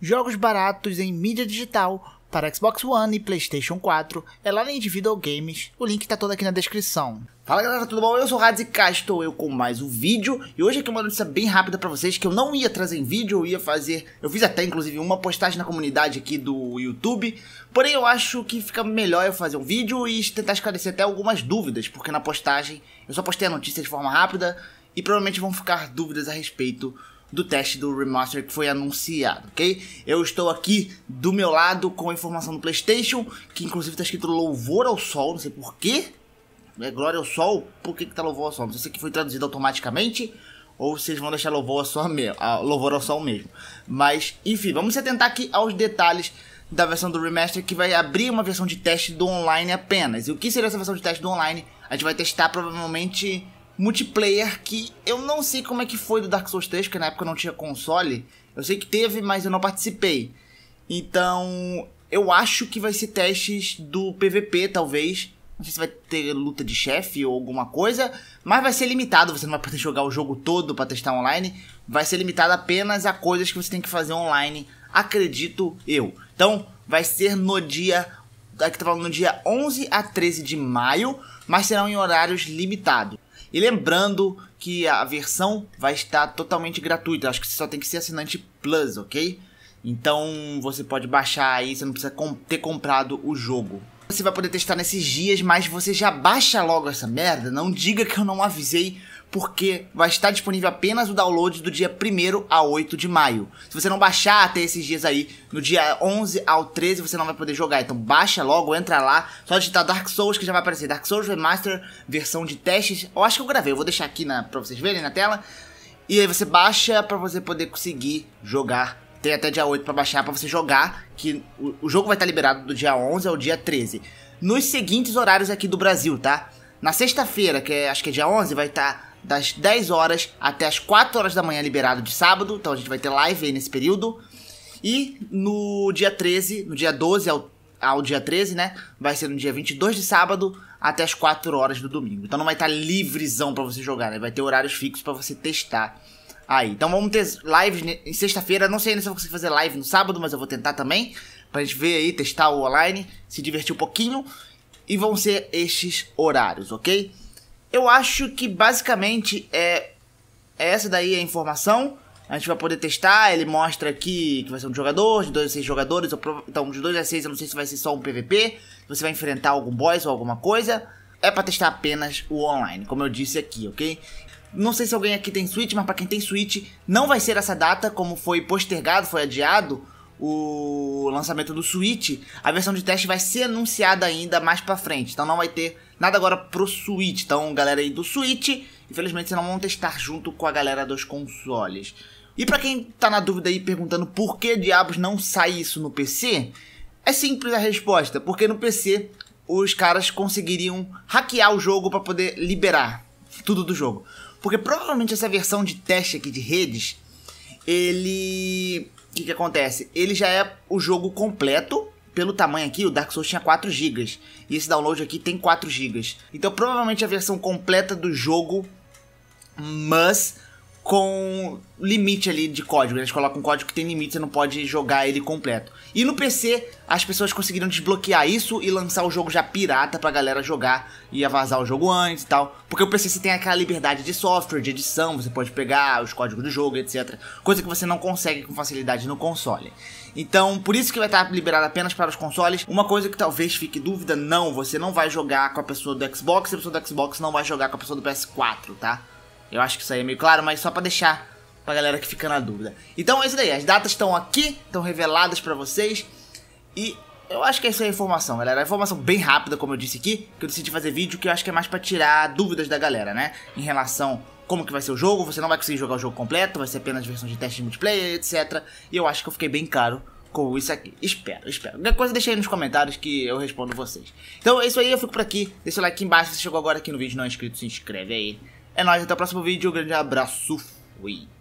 jogos baratos em mídia digital para Xbox One e PlayStation 4 é lá na Individual Games, o link tá todo aqui na descrição. Fala galera, tudo bom? Eu sou o Radzi cá estou eu com mais um vídeo e hoje aqui uma notícia bem rápida para vocês que eu não ia trazer em vídeo, eu ia fazer, eu fiz até inclusive uma postagem na comunidade aqui do YouTube, porém eu acho que fica melhor eu fazer um vídeo e tentar esclarecer até algumas dúvidas, porque na postagem eu só postei a notícia de forma rápida e provavelmente vão ficar dúvidas a respeito do teste do remaster que foi anunciado, ok? Eu estou aqui do meu lado com a informação do PlayStation, que inclusive está escrito Louvor ao Sol, não sei porquê. É Glória ao Sol? Por que, está Louvor ao Sol? Não sei se foi traduzido automaticamente ou vocês vão deixar louvor ao sol mesmo, ah, louvor ao sol mesmo. Mas, enfim, vamos se atentar aqui aos detalhes da versão do remaster que vai abrir uma versão de teste do online apenas. E o que seria essa versão de teste do online? A gente vai testar provavelmente multiplayer que eu não sei como é que foi do Dark Souls 3, porque na época não tinha console. Eu sei que teve, mas eu não participei. Então, eu acho que vai ser testes do PVP, talvez. Não sei se vai ter luta de chefe ou alguma coisa, mas vai ser limitado, você não vai poder jogar o jogo todo para testar online, vai ser limitado apenas a coisas que você tem que fazer online, acredito eu. Então, vai ser no dia, aqui tá falando no dia 11 a 13 de maio, mas serão em horários limitados. E lembrando que a versão vai estar totalmente gratuita, acho que você só tem que ser assinante Plus, ok? Então você pode baixar aí, você não precisa ter comprado o jogo. Você vai poder testar nesses dias, mas você já baixa logo essa merda, não diga que eu não avisei, porque vai estar disponível apenas o download do dia 1 a 8 de maio. Se você não baixar até esses dias aí, no dia 11 ao 13 você não vai poder jogar. Então baixa logo, entra lá, só digitar Dark Souls que já vai aparecer. Dark Souls Remaster, versão de testes. Eu acho que eu gravei, eu vou deixar aqui na, pra vocês verem na tela. E aí você baixa para você poder conseguir jogar. Tem até dia 8 para baixar para você jogar, que o, o jogo vai estar liberado do dia 11 ao dia 13. Nos seguintes horários aqui do Brasil, tá? Na sexta-feira, que é, acho que é dia 11, vai estar das 10 horas até as 4 horas da manhã liberado de sábado, então a gente vai ter live aí nesse período. E no dia 13, no dia 12 ao, ao dia 13, né? Vai ser no dia 22 de sábado até as 4 horas do domingo. Então não vai estar tá livrezão para você jogar, né? Vai ter horários fixos para você testar aí. Então vamos ter lives em sexta-feira. Não sei ainda se eu vou conseguir fazer live no sábado, mas eu vou tentar também. Pra gente ver aí, testar o online, se divertir um pouquinho. E vão ser estes horários, ok? Eu acho que basicamente é, é, essa daí a informação. A gente vai poder testar, ele mostra aqui que vai ser um jogador, de 2 a 6 jogadores, então de 2 a 6 eu não sei se vai ser só um PVP, você vai enfrentar algum boss ou alguma coisa. É para testar apenas o online, como eu disse aqui, ok? Não sei se alguém aqui tem Switch, mas para quem tem Switch, não vai ser essa data, como foi postergado, foi adiado o lançamento do Switch. A versão de teste vai ser anunciada ainda mais para frente, então não vai ter Nada agora pro Switch, então galera aí do Switch, infelizmente vocês não vão testar junto com a galera dos consoles. E para quem tá na dúvida aí perguntando por que diabos não sai isso no PC, é simples a resposta, porque no PC os caras conseguiriam hackear o jogo para poder liberar tudo do jogo. Porque provavelmente essa versão de teste aqui de redes, ele. O que, que acontece? Ele já é o jogo completo, pelo tamanho aqui, o Dark Souls tinha 4 GB. E esse download aqui tem 4 GB. Então provavelmente a versão completa do jogo, mas com limite ali de código. Né? Eles colocam um código que tem limite, você não pode jogar ele completo. E no PC, as pessoas conseguiram desbloquear isso e lançar o jogo já pirata pra galera jogar e vazar o jogo antes e tal. Porque o PC você tem aquela liberdade de software, de edição, você pode pegar os códigos do jogo, etc. Coisa que você não consegue com facilidade no console. Então, por isso que vai estar liberado apenas para os consoles. Uma coisa que talvez fique dúvida, não, você não vai jogar com a pessoa do Xbox e a pessoa do Xbox não vai jogar com a pessoa do PS4, tá? Eu acho que isso aí é meio claro, mas só para deixar pra galera que fica na dúvida. Então é isso daí, as datas estão aqui, estão reveladas para vocês. E eu acho que essa é a informação, galera. A informação bem rápida, como eu disse aqui, que eu decidi fazer vídeo, que eu acho que é mais para tirar dúvidas da galera, né? Em relação como que vai ser o jogo, você não vai conseguir jogar o jogo completo, vai ser apenas versão de teste de multiplayer, etc. E eu acho que eu fiquei bem caro com isso aqui. Espero, espero. Qualquer coisa deixa aí nos comentários que eu respondo vocês. Então é isso aí, eu fico por aqui. Deixa o like aqui embaixo, se chegou agora aqui no vídeo não é inscrito, se inscreve aí. É nóis, até o próximo vídeo. Um grande abraço. Fui.